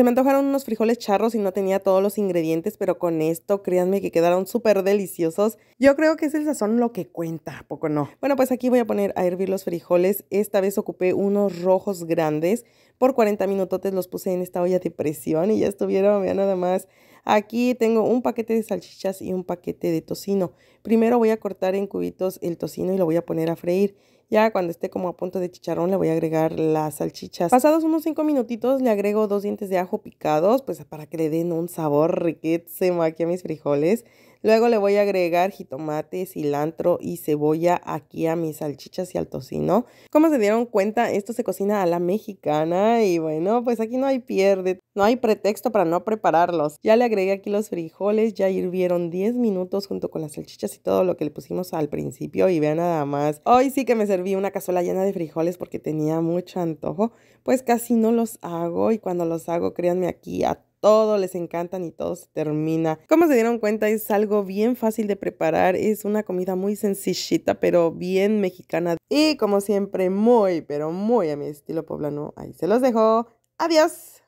Se me antojaron unos frijoles charros y no tenía todos los ingredientes, pero con esto créanme que quedaron súper deliciosos. Yo creo que es el sazón lo que cuenta, poco no. Bueno, pues aquí voy a poner a hervir los frijoles. Esta vez ocupé unos rojos grandes. Por 40 minutotes los puse en esta olla de presión y ya estuvieron, vean nada más. Aquí tengo un paquete de salchichas y un paquete de tocino. Primero voy a cortar en cubitos el tocino y lo voy a poner a freír. Ya cuando esté como a punto de chicharrón le voy a agregar las salchichas. Pasados unos 5 minutitos le agrego dos dientes de ajo picados, pues para que le den un sabor riquísimo aquí a mis frijoles. Luego le voy a agregar jitomate, cilantro y cebolla aquí a mis salchichas y al tocino. Como se dieron cuenta, esto se cocina a la mexicana y bueno, pues aquí no hay pierde, no hay pretexto para no prepararlos. Ya le agregué aquí los frijoles, ya hirvieron 10 minutos junto con las salchichas y todo lo que le pusimos al principio y vean nada más. Hoy sí que me serví una cazuela llena de frijoles porque tenía mucho antojo, pues casi no los hago y cuando los hago, créanme aquí a todo les encantan y todo se termina. Como se dieron cuenta, es algo bien fácil de preparar. Es una comida muy sencillita, pero bien mexicana. Y como siempre, muy, pero muy a mi estilo poblano. Ahí se los dejo. Adiós.